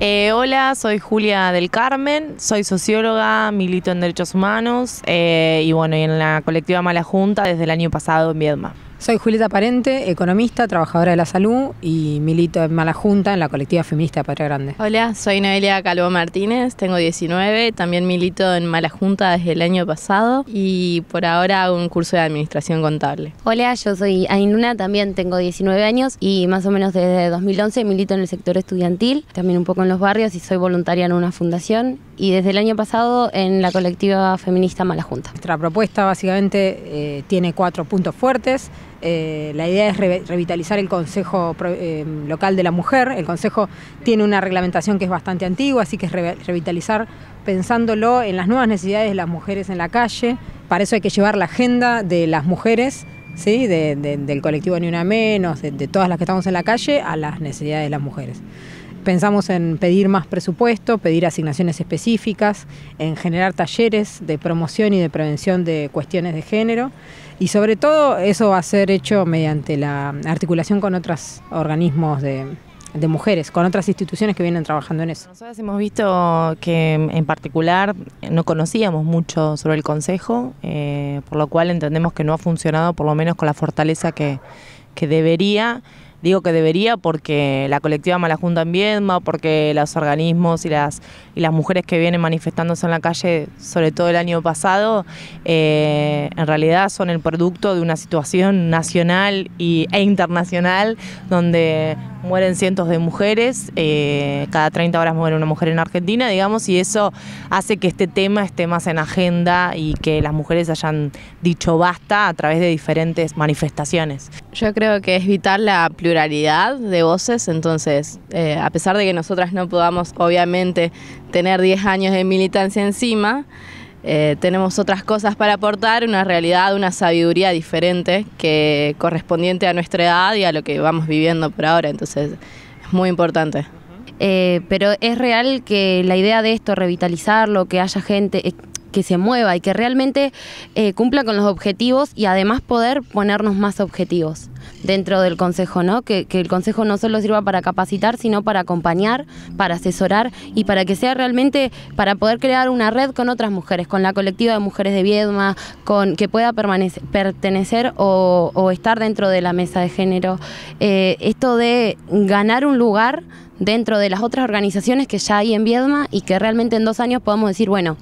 Eh, hola, soy Julia del Carmen, soy socióloga, milito en derechos humanos eh, y bueno, y en la colectiva Mala Junta desde el año pasado en Viedma. Soy Julieta Parente, economista, trabajadora de la salud y milito en Mala Junta en la colectiva feminista de Patria Grande. Hola, soy Noelia Calvo Martínez, tengo 19, también milito en Mala Junta desde el año pasado y por ahora un curso de administración contable. Hola, yo soy Ainuna, también tengo 19 años y más o menos desde 2011 milito en el sector estudiantil, también un poco en los barrios y soy voluntaria en una fundación y desde el año pasado en la colectiva feminista Mala Junta. Nuestra propuesta básicamente eh, tiene cuatro puntos fuertes. Eh, la idea es revitalizar el Consejo eh, Local de la Mujer. El Consejo tiene una reglamentación que es bastante antigua, así que es revitalizar pensándolo en las nuevas necesidades de las mujeres en la calle. Para eso hay que llevar la agenda de las mujeres ¿sí? del colectivo Ni Una Menos, de, todas las que estamos en la calle, a las necesidades de las mujeres. Pensamos en pedir más presupuesto, pedir asignaciones específicas, en generar talleres de promoción y de prevención de cuestiones de género y sobre todo eso va a ser hecho mediante la articulación con otros organismos de, mujeres, con otras instituciones que vienen trabajando en eso. Nosotras hemos visto que en particular no conocíamos mucho sobre el Consejo, eh, por lo cual entendemos que no ha funcionado, por lo menos con la fortaleza que debería. Digo que debería porque la colectiva Malajunta en Viedma, porque los organismos y las, y las mujeres que vienen manifestándose en la calle, sobre todo el año pasado, eh, en realidad son el producto de una situación nacional y, e internacional donde mueren cientos de mujeres, eh, cada 30 horas muere una mujer en Argentina, digamos, y eso hace que este tema esté más en agenda y que las mujeres hayan dicho basta a través de diferentes manifestaciones. Yo creo que es vital la pluralidad de voces, entonces, eh, a pesar de que nosotras no podamos, obviamente, tener 10 años de militancia encima, eh, tenemos otras cosas para aportar, una realidad, una sabiduría diferente que correspondiente a nuestra edad y a lo que vamos viviendo por ahora, entonces es muy importante. Eh, pero es real que la idea de esto, revitalizarlo, que haya gente, que se mueva y que realmente eh, cumpla con los objetivos y además poder ponernos más objetivos dentro del Consejo, ¿no? Que, el Consejo no solo sirva para capacitar, sino para acompañar, para asesorar y para que sea realmente, para poder crear una red con otras mujeres, con la colectiva de mujeres de Viedma, con que pueda pertenecer o, estar dentro de la mesa de género. Eh, esto de ganar un lugar dentro de las otras organizaciones que ya hay en Viedma y que realmente en dos años podamos decir, bueno,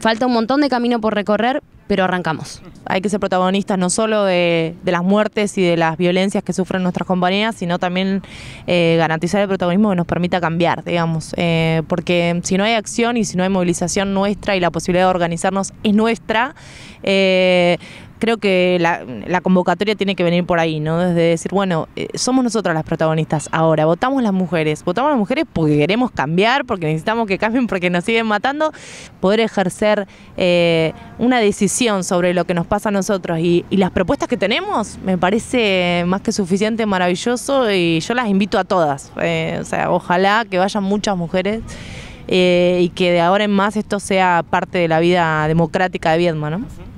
Falta un montón de camino por recorrer, pero arrancamos. Hay que ser protagonistas no solo de, las muertes y de las violencias que sufren nuestras compañías, sino también eh, garantizar el protagonismo que nos permita cambiar, digamos. Eh, porque si no hay acción y si no hay movilización nuestra y la posibilidad de organizarnos es nuestra, eh, creo que la, convocatoria tiene que venir por ahí, ¿no? Desde decir, bueno, eh, somos nosotras las protagonistas ahora, votamos las mujeres, votamos las mujeres porque queremos cambiar, porque necesitamos que cambien, porque nos siguen matando, poder ejercer eh, una decisión sobre lo que nos pasa a nosotros y, las propuestas que tenemos me parece más que suficiente, maravilloso y yo las invito a todas, eh, o sea, ojalá que vayan muchas mujeres. y que de ahora en más esto sea parte de la vida democrática de Viedma, ¿no?